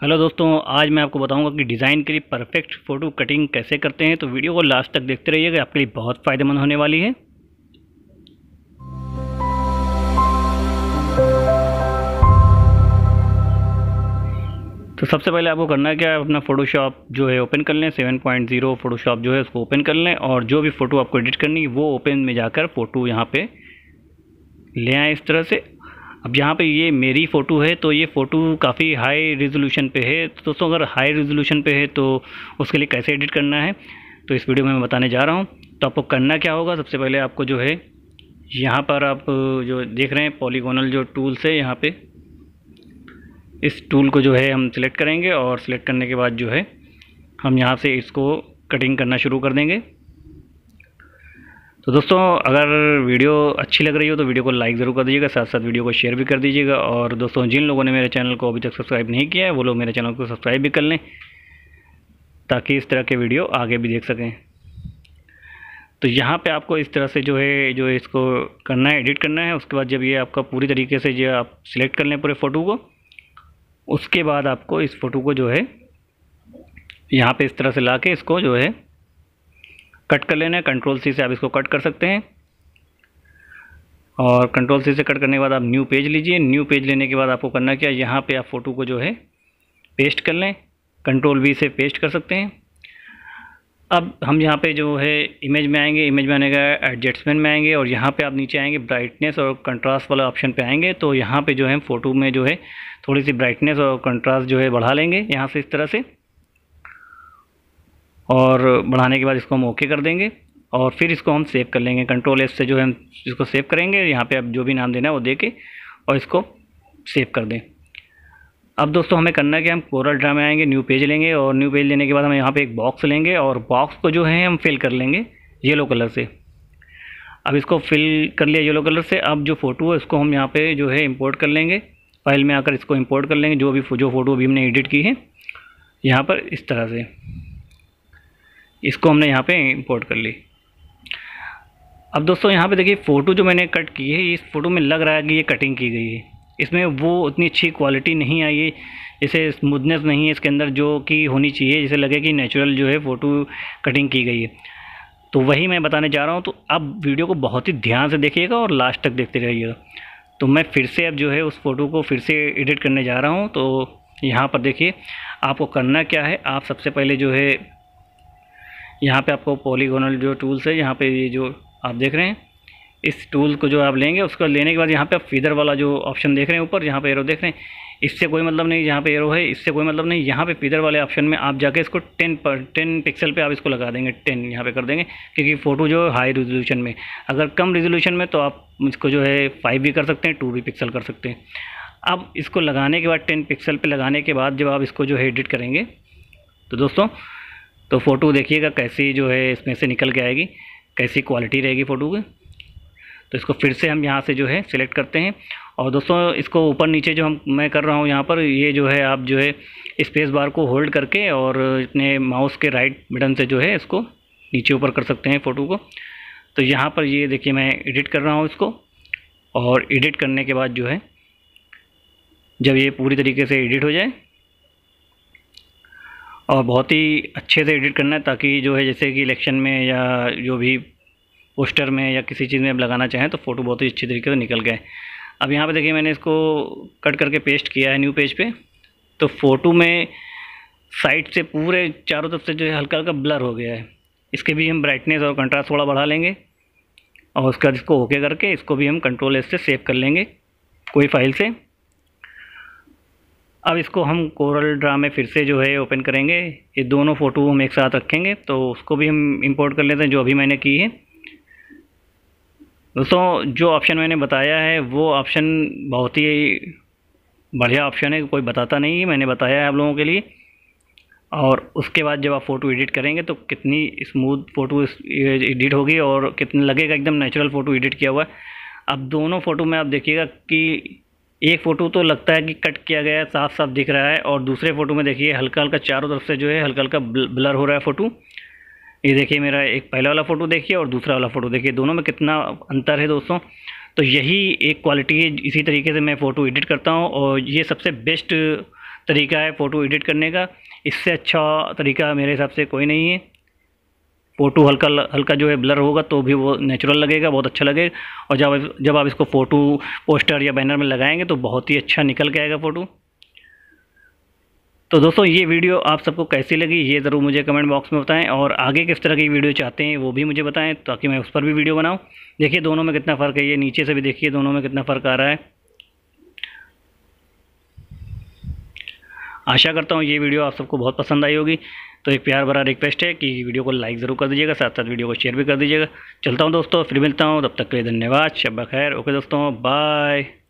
hello दोस्तों आज मैं आपको बताऊंगा कि डिज़ाइन के लिए परफेक्ट फ़ोटो कटिंग कैसे करते हैं तो वीडियो को लास्ट तक देखते रहिएगा आपके लिए बहुत फ़ायदेमंद होने वाली है तो सबसे पहले आपको करना क्या है अपना फ़ोटोशॉप जो है ओपन कर लें सेवन पॉइंट ज़ीरो फ़ोटोशॉप जो है उसको ओपन कर लें और जो भी फ़ोटो आपको एडिट करनी है वो ओपन में जाकर फ़ोटो यहाँ पे ले आएँ इस तरह से अब यहाँ पे ये मेरी फ़ोटो है तो ये फ़ोटो काफ़ी हाई रेजोल्यूशन पे है तो दोस्तों अगर हाई रेजोल्यूशन पे है तो उसके लिए कैसे एडिट करना है तो इस वीडियो में मैं बताने जा रहा हूँ तो आपको करना क्या होगा सबसे पहले आपको जो है यहाँ पर आप जो देख रहे हैं पॉलीगोनल जो टूल्स है यहाँ पर इस टूल को जो है हम सिलेक्ट करेंगे और सिलेक्ट करने के बाद जो है हम यहाँ से इसको कटिंग करना शुरू कर देंगे तो दोस्तों अगर वीडियो अच्छी लग रही हो तो वीडियो को लाइक ज़रूर कर दीजिएगा साथ साथ वीडियो को शेयर भी कर दीजिएगा और दोस्तों जिन लोगों ने मेरे चैनल को अभी तक सब्सक्राइब नहीं किया है वो लोग मेरे चैनल को सब्सक्राइब भी कर लें ताकि इस तरह के वीडियो आगे भी देख सकें तो यहाँ पे आपको इस तरह से जो है जो इसको करना है एडिट करना है उसके बाद जब ये आपका पूरी तरीके से जो आप सिलेक्ट कर लें पूरे फ़ोटो को उसके बाद आपको इस फ़ोटो को जो है यहाँ पे इस तरह से ला के इसको जो है कट कर लेना है कंट्रोल सी से आप इसको कट कर सकते हैं और कंट्रोल सी से कट करने के बाद आप न्यू पेज लीजिए न्यू पेज लेने के बाद आपको करना क्या है यहाँ पर आप फ़ोटो को जो है पेस्ट कर लें कंट्रोल वी से पेस्ट कर सकते हैं अब हम यहाँ पे जो है इमेज में आएंगे इमेज में आने का एडजस्टमेंट में आएंगे और यहाँ पे आप नीचे आएंगे ब्राइटनेस और कंट्रास्ट वाला ऑप्शन पे आएंगे तो यहाँ पे जो है फ़ोटो में जो है थोड़ी सी ब्राइटनेस और कंट्रास्ट जो है बढ़ा लेंगे यहाँ से इस तरह से और बढ़ाने के बाद इसको हम ओके कर देंगे और फिर इसको हम सेव कर लेंगे कंट्रोल एस से जो है हम इसको सेव करेंगे यहाँ पे अब जो भी नाम देना है वो दे के और इसको सेव कर दें अब दोस्तों हमें करना है कि हम कोरल ड्रा में आएंगे न्यू पेज लेंगे और न्यू पेज लेने के बाद हम यहाँ पे एक बॉक्स लेंगे और बॉक्स को जो है हम फिल कर लेंगे येलो कलर से अब इसको फिल कर लिया येलो कलर से अब जो फ़ोटो है उसको हम यहाँ पर जो है इम्पोर्ट कर लेंगे फाइल में आकर इसको इम्पोर्ट कर लेंगे जो भी जो फ़ोटो अभी हमने एडिट की है यहाँ पर इस तरह से इसको हमने यहाँ पे इंपोर्ट कर ली अब दोस्तों यहाँ पे देखिए फ़ोटो जो मैंने कट की है इस फ़ोटो में लग रहा है कि ये कटिंग की गई है इसमें वो उतनी अच्छी क्वालिटी नहीं आई है जैसे स्मूदनेस नहीं है इसके अंदर जो कि होनी चाहिए जैसे लगे कि नेचुरल जो है फ़ोटो कटिंग की गई है तो वही मैं बताने जा रहा हूँ तो अब वीडियो को बहुत ही ध्यान से देखिएगा और लास्ट तक देखते रहिएगा तो मैं फिर से अब जो है उस फ़ोटो को फिर से एडिट करने जा रहा हूँ तो यहाँ पर देखिए आपको करना क्या है आप सबसे पहले जो है यहाँ पे आपको पॉलीगोनल जो टूल्स है यहाँ पे ये जो आप देख रहे हैं इस टूल को जो आप लेंगे उसको लेने के बाद यहाँ पे आप फीदर वाला जो ऑप्शन देख रहे हैं ऊपर यहाँ पे एरो देख रहे हैं इससे कोई मतलब नहीं यहाँ पे एरो है इससे कोई मतलब नहीं यहाँ पे फीदर वाले ऑप्शन में आप जाके इसको टेन पर टेन पिक्सल पे आप इसको लगा देंगे टेन यहाँ पे कर देंगे क्योंकि फ़ोटो जो है हाई रेजोल्यूशन में अगर कम रेजोल्यूशन में तो आप इसको जो है फाइव भी कर सकते हैं टू भी पिक्सल कर सकते हैं अब इसको लगाने के बाद टेन पिक्सल पर लगाने के बाद जब आप इसको जो है एडिट करेंगे तो दोस्तों तो फ़ोटो देखिएगा कैसी जो है इसमें से निकल के आएगी कैसी क्वालिटी रहेगी फ़ोटो की तो इसको फिर से हम यहाँ से जो है सिलेक्ट करते हैं और दोस्तों इसको ऊपर नीचे जो हम मैं कर रहा हूँ यहाँ पर ये जो है आप जो है स्पेस बार को होल्ड करके और अपने माउस के राइट बटन से जो है इसको नीचे ऊपर कर सकते हैं फ़ोटो को तो यहाँ पर ये देखिए मैं एडिट कर रहा हूँ इसको और एडिट करने के बाद जो है जब ये पूरी तरीके से एडिट हो जाए और बहुत ही अच्छे से एडिट करना है ताकि जो है जैसे कि इलेक्शन में या जो भी पोस्टर में या किसी चीज़ में आप लगाना चाहें तो फ़ोटो बहुत ही अच्छे तरीके से निकल गए अब यहाँ पे देखिए मैंने इसको कट करके पेस्ट किया है न्यू पेज पे तो फ़ोटो में साइड से पूरे चारों तरफ से जो है हल्का हल्का ब्लर हो गया है इसके भी हम ब्राइटनेस और कंट्रास्ट थोड़ा बढ़ा लेंगे और उसके बाद इसको ओके करके इसको भी हम कंट्रोल एस से सेव कर लेंगे कोई फाइल से अब इसको हम कोरल ड्रा में फिर से जो है ओपन करेंगे ये दोनों फ़ोटो हम एक साथ रखेंगे तो उसको भी हम इंपोर्ट कर लेते हैं जो अभी मैंने की है दोस्तों जो ऑप्शन मैंने बताया है वो ऑप्शन बहुत ही बढ़िया ऑप्शन है कोई बताता नहीं है मैंने बताया है आप लोगों के लिए और उसके बाद जब आप फ़ोटो एडिट करेंगे तो कितनी स्मूथ फ़ोटो एडिट होगी और कितना लगेगा एकदम नेचुरल फ़ोटो एडिट किया हुआ है अब दोनों फ़ोटो में आप देखिएगा कि एक फ़ोटो तो लगता है कि कट किया गया है साफ साफ दिख रहा है और दूसरे फ़ोटो में देखिए हल्का हल्का चारों तरफ से जो है हल्का हल्का ब्लर हो रहा है फ़ोटो ये देखिए मेरा एक पहला वाला फ़ोटो देखिए और दूसरा वाला फ़ोटो देखिए दोनों में कितना अंतर है दोस्तों तो यही एक क्वालिटी है इसी तरीके से मैं फ़ोटो एडिट करता हूँ और ये सबसे बेस्ट तरीका है फ़ोटो एडिट करने का इससे अच्छा तरीका मेरे हिसाब से कोई नहीं है फोटो हल्का हल्का जो है ब्लर होगा तो भी वो नेचुरल लगेगा बहुत अच्छा लगेगा और जब जब आप इसको फ़ोटो पोस्टर या बैनर में लगाएंगे तो बहुत ही अच्छा निकल के आएगा फ़ोटो तो दोस्तों ये वीडियो आप सबको कैसी लगी ये ज़रूर मुझे कमेंट बॉक्स में बताएं और आगे किस तरह की वीडियो चाहते हैं वो भी मुझे बताएं ताकि मैं उस पर भी वीडियो बनाऊँ देखिए दोनों में कितना फ़र्क है ये नीचे से भी देखिए दोनों में कितना फ़र्क आ रहा है आशा करता हूँ ये वीडियो आप सबको बहुत पसंद आई होगी तो एक प्यार भरा रिक्वेस्ट है कि वीडियो को लाइक ज़रूर कर दीजिएगा साथ साथ वीडियो को शेयर भी कर दीजिएगा चलता हूँ दोस्तों फिर मिलता हूँ तब तक के लिए धन्यवाद शब्बा खैर ओके दोस्तों बाय